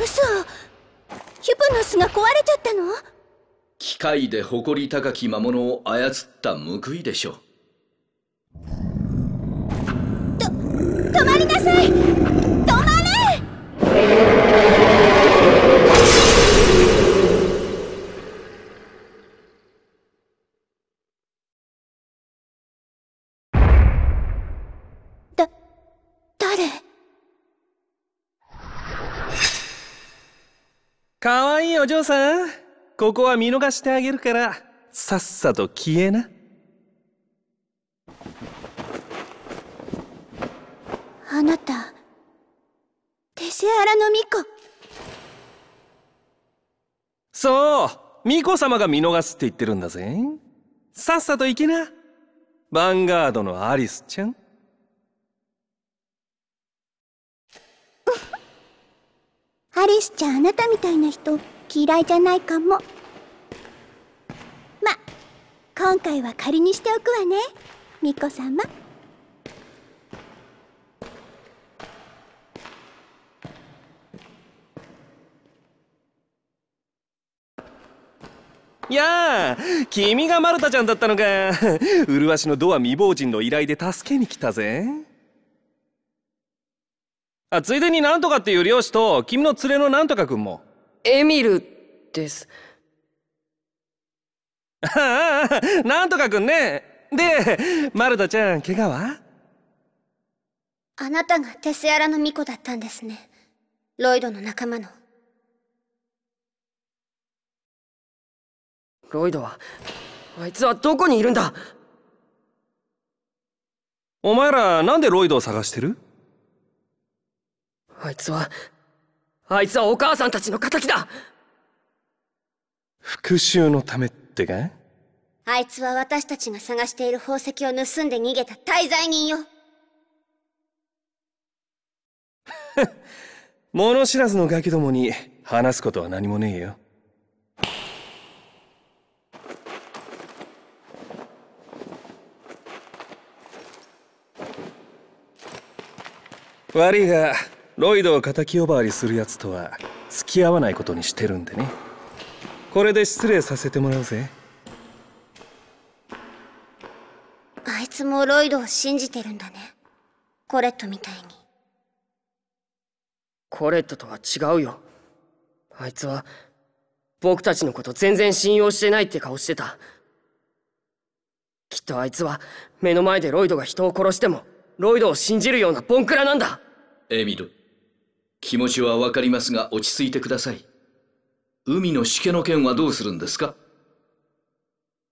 嘘ヒュプノスが壊れちゃったの機械で誇り高き魔物を操った報いでしょうと止まりなさい止まれだ誰かわいいお嬢さんここは見逃してあげるからさっさと消えなあなたテシェアラの巫女そう巫女様が見逃すって言ってるんだぜさっさと行きなヴァンガードのアリスちゃんアリスちゃんあなたみたいな人嫌いじゃないかもま今回は仮にしておくわね巫女様やあ君がマルタちゃんだったのか 麗しのドア未亡人の依頼で助けに来たぜあついでになんとかっていう漁師と君の連れのなんとか君もエミルですああ なんとか君ねでマルタちゃん怪我はあなたがテスヤラの巫女だったんですねロイドの仲間のロイドはあいつはどこにいるんだお前らなんでロイドを探してるあいつは、あいつはお母さんたちの仇だ復讐のためってかあいつは私たちが探している宝石を盗んで逃げた大罪人よ。物知らずのガキどもに話すことは何もねえよ。悪いがロイドを敵呼ばわりするやつとは付き合わないことにしてるんでねこれで失礼させてもらうぜあいつもロイドを信じてるんだねコレットみたいにコレットとは違うよあいつは僕たちのこと全然信用してないって顔してたきっとあいつは目の前でロイドが人を殺してもロイドを信じるようなボンクラなんだエミル気持ちはわかりますが落ち着いてください。海のしけの件はどうするんですか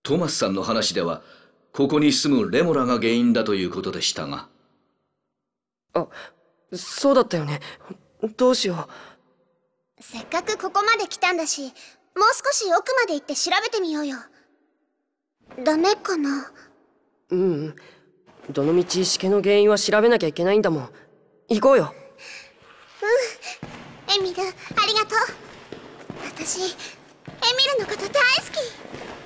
トマスさんの話では、ここに住むレモラが原因だということでしたが。あ、そうだったよね。どうしよう。せっかくここまで来たんだし、もう少し奥まで行って調べてみようよ。ダメかなうん。どのみちしけの原因は調べなきゃいけないんだもん。行こうよ。うんエミルありがとう私エミルのこと大好き